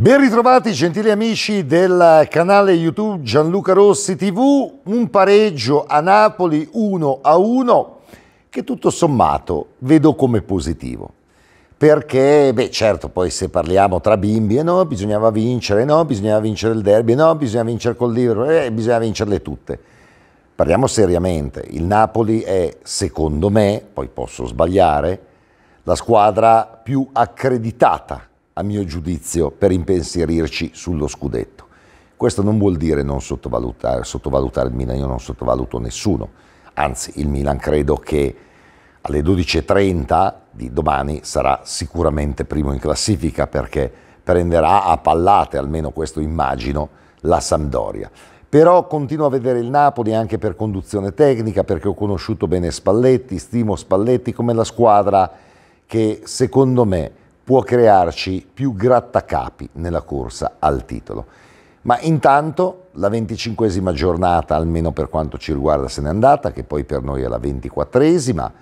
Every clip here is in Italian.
Ben ritrovati gentili amici del canale YouTube Gianluca Rossi TV, un pareggio a Napoli 1 a 1 che tutto sommato vedo come positivo. Perché, beh certo, poi se parliamo tra bimbi, eh no, bisognava vincere, no, bisognava vincere il derby, no, bisogna vincere col libro, eh, bisogna vincerle tutte. Parliamo seriamente, il Napoli è, secondo me, poi posso sbagliare, la squadra più accreditata a mio giudizio, per impensierirci sullo scudetto. Questo non vuol dire non sottovalutare, sottovalutare il Milan, io non sottovaluto nessuno, anzi il Milan credo che alle 12.30 di domani sarà sicuramente primo in classifica perché prenderà a pallate, almeno questo immagino, la Sampdoria. Però continuo a vedere il Napoli anche per conduzione tecnica, perché ho conosciuto bene Spalletti, stimo Spalletti come la squadra che secondo me può crearci più grattacapi nella corsa al titolo. Ma intanto la venticinquesima giornata, almeno per quanto ci riguarda, se n'è andata, che poi per noi è la ventiquattresima,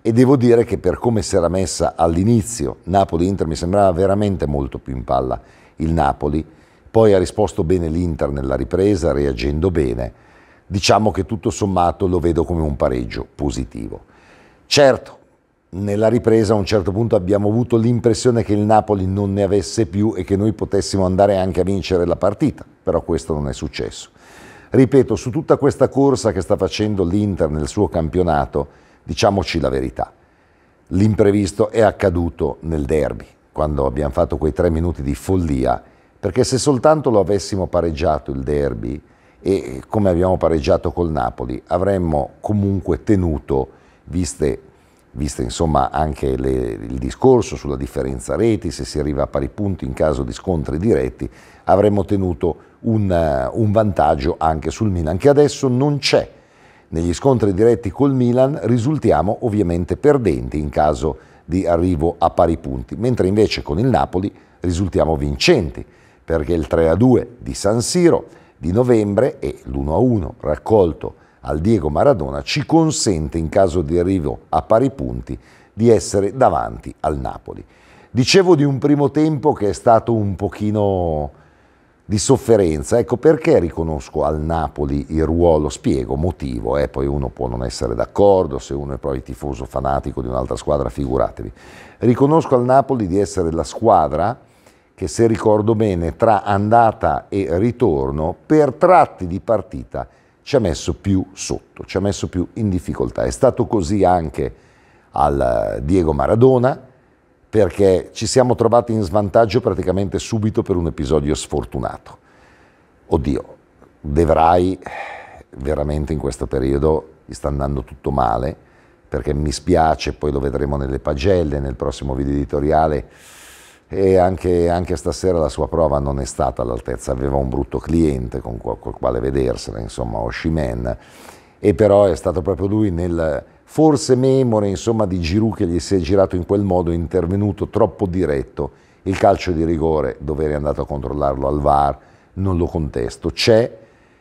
e devo dire che per come si era messa all'inizio Napoli-Inter mi sembrava veramente molto più in palla il Napoli, poi ha risposto bene l'Inter nella ripresa, reagendo bene, diciamo che tutto sommato lo vedo come un pareggio positivo. Certo, nella ripresa a un certo punto abbiamo avuto l'impressione che il Napoli non ne avesse più e che noi potessimo andare anche a vincere la partita, però questo non è successo. Ripeto, su tutta questa corsa che sta facendo l'Inter nel suo campionato, diciamoci la verità, l'imprevisto è accaduto nel derby, quando abbiamo fatto quei tre minuti di follia, perché se soltanto lo avessimo pareggiato il derby e come abbiamo pareggiato col Napoli, avremmo comunque tenuto, viste viste insomma anche le, il discorso sulla differenza reti, se si arriva a pari punti in caso di scontri diretti, avremmo tenuto un, uh, un vantaggio anche sul Milan, che adesso non c'è. Negli scontri diretti col Milan risultiamo ovviamente perdenti in caso di arrivo a pari punti, mentre invece con il Napoli risultiamo vincenti, perché il 3-2 di San Siro di novembre e l'1-1 raccolto al Diego Maradona ci consente in caso di arrivo a pari punti di essere davanti al Napoli. Dicevo di un primo tempo che è stato un pochino di sofferenza, ecco perché riconosco al Napoli il ruolo, spiego, motivo, eh? poi uno può non essere d'accordo, se uno è poi tifoso fanatico di un'altra squadra, figuratevi. Riconosco al Napoli di essere la squadra che se ricordo bene tra andata e ritorno per tratti di partita ci ha messo più sotto, ci ha messo più in difficoltà. È stato così anche al eh, Diego Maradona, perché ci siamo trovati in svantaggio praticamente subito per un episodio sfortunato. Oddio, De veramente in questo periodo gli sta andando tutto male, perché mi spiace, poi lo vedremo nelle pagelle, nel prossimo video editoriale, e anche, anche, stasera la sua prova non è stata all'altezza, aveva un brutto cliente con col, col quale vedersela, insomma, Oshimen, e però è stato proprio lui nel forse memore insomma, di Giroud che gli si è girato in quel modo, intervenuto troppo diretto, il calcio di rigore, dove eri andato a controllarlo al VAR, non lo contesto, c'è,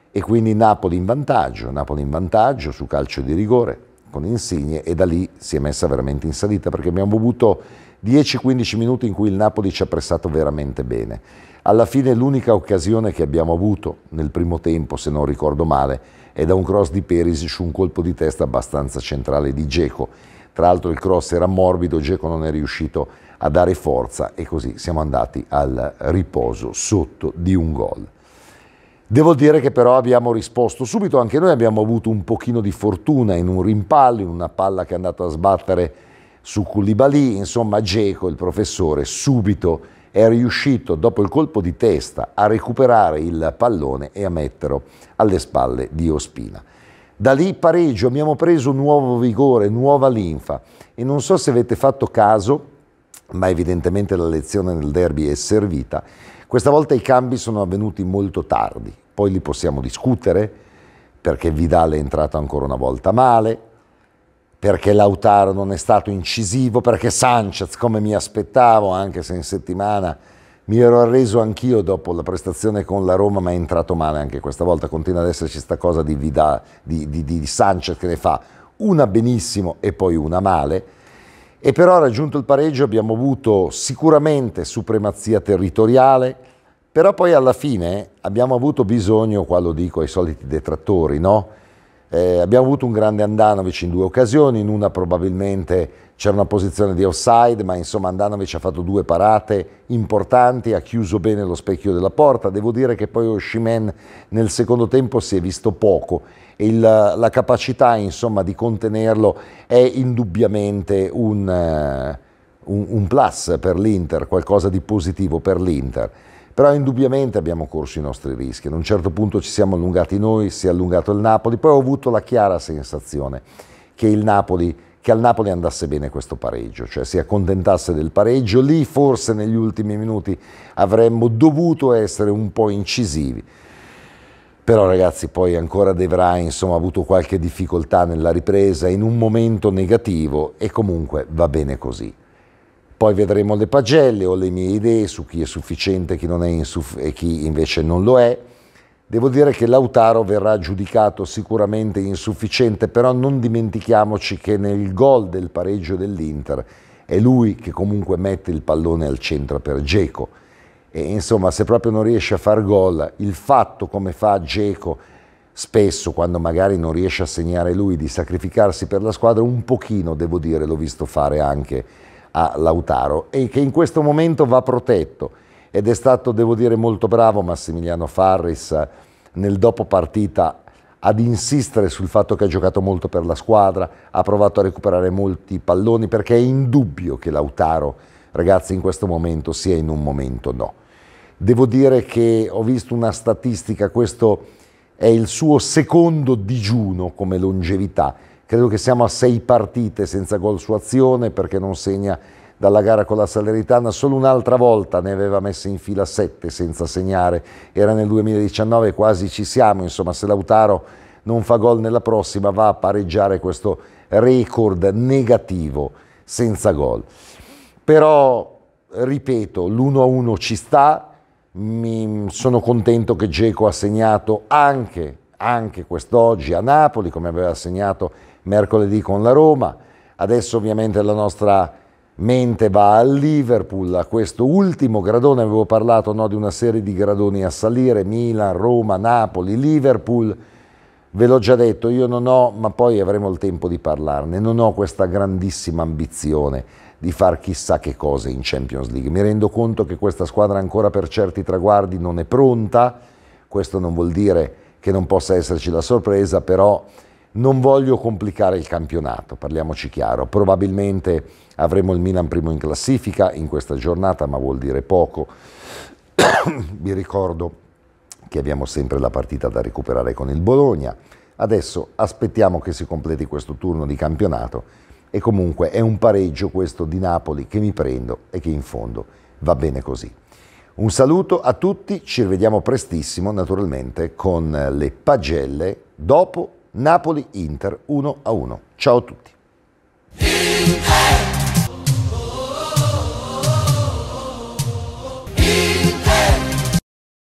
e quindi Napoli in vantaggio, Napoli in vantaggio su calcio di rigore, con Insigne e da lì si è messa veramente in salita perché abbiamo avuto 10-15 minuti in cui il Napoli ci ha pressato veramente bene. Alla fine l'unica occasione che abbiamo avuto nel primo tempo, se non ricordo male, è da un cross di Perisic su un colpo di testa abbastanza centrale di Geco. Tra l'altro il cross era morbido, Geco non è riuscito a dare forza e così siamo andati al riposo sotto di un gol. Devo dire che però abbiamo risposto subito, anche noi abbiamo avuto un pochino di fortuna in un rimpallo, in una palla che è andata a sbattere su Koulibaly, insomma Geco, il professore, subito è riuscito dopo il colpo di testa a recuperare il pallone e a metterlo alle spalle di Ospina. Da lì pareggio, abbiamo preso nuovo vigore, nuova linfa e non so se avete fatto caso ma evidentemente la lezione nel derby è servita. Questa volta i cambi sono avvenuti molto tardi, poi li possiamo discutere perché Vidal è entrato ancora una volta male, perché Lautaro non è stato incisivo, perché Sanchez, come mi aspettavo, anche se in settimana mi ero arreso anch'io dopo la prestazione con la Roma, ma è entrato male anche questa volta. Continua ad esserci questa cosa di, Vida, di, di, di Sanchez che ne fa una benissimo e poi una male e però raggiunto il pareggio abbiamo avuto sicuramente supremazia territoriale, però poi alla fine abbiamo avuto bisogno, qua lo dico ai soliti detrattori, no? Eh, abbiamo avuto un grande Andanovic in due occasioni, in una probabilmente c'era una posizione di offside, ma insomma Andanovic ha fatto due parate importanti, ha chiuso bene lo specchio della porta. Devo dire che poi Oshimen nel secondo tempo si è visto poco e la capacità insomma, di contenerlo è indubbiamente un, uh, un, un plus per l'Inter, qualcosa di positivo per l'Inter però indubbiamente abbiamo corso i nostri rischi, ad un certo punto ci siamo allungati noi, si è allungato il Napoli, poi ho avuto la chiara sensazione che, Napoli, che al Napoli andasse bene questo pareggio, cioè si accontentasse del pareggio, lì forse negli ultimi minuti avremmo dovuto essere un po' incisivi, però ragazzi poi ancora De Vrij insomma, ha avuto qualche difficoltà nella ripresa in un momento negativo e comunque va bene così. Poi vedremo le pagelle, o le mie idee su chi è sufficiente chi non è insuff- e chi invece non lo è. Devo dire che Lautaro verrà giudicato sicuramente insufficiente, però non dimentichiamoci che nel gol del pareggio dell'Inter è lui che comunque mette il pallone al centro per Geco. E insomma, se proprio non riesce a far gol, il fatto come fa Geco spesso quando magari non riesce a segnare lui di sacrificarsi per la squadra un pochino, devo dire, l'ho visto fare anche a Lautaro e che in questo momento va protetto ed è stato, devo dire, molto bravo Massimiliano Farris eh, nel dopo partita ad insistere sul fatto che ha giocato molto per la squadra, ha provato a recuperare molti palloni perché è indubbio che Lautaro, ragazzi, in questo momento sia in un momento no. Devo dire che ho visto una statistica, questo è il suo secondo digiuno come longevità Credo che siamo a sei partite senza gol su azione perché non segna dalla gara con la Salernitana, solo un'altra volta ne aveva messe in fila sette senza segnare, era nel 2019, quasi ci siamo, insomma se Lautaro non fa gol nella prossima va a pareggiare questo record negativo senza gol. Però, ripeto, l'1-1 ci sta, Mi, sono contento che Geco ha segnato anche, anche quest'oggi a Napoli, come aveva segnato mercoledì con la Roma, adesso ovviamente la nostra mente va al Liverpool, a questo ultimo gradone, avevo parlato no, di una serie di gradoni a salire, Milan, Roma, Napoli, Liverpool, ve l'ho già detto, io non ho, ma poi avremo il tempo di parlarne, non ho questa grandissima ambizione di far chissà che cose in Champions League, mi rendo conto che questa squadra ancora per certi traguardi non è pronta, questo non vuol dire che non possa esserci la sorpresa, però non voglio complicare il campionato, parliamoci chiaro. Probabilmente avremo il Milan primo in classifica in questa giornata, ma vuol dire poco. Vi ricordo che abbiamo sempre la partita da recuperare con il Bologna. Adesso aspettiamo che si completi questo turno di campionato e comunque è un pareggio questo di Napoli che mi prendo e che in fondo va bene così. Un saluto a tutti, ci rivediamo prestissimo naturalmente con le pagelle dopo Napoli-Inter 1-1. Ciao a tutti.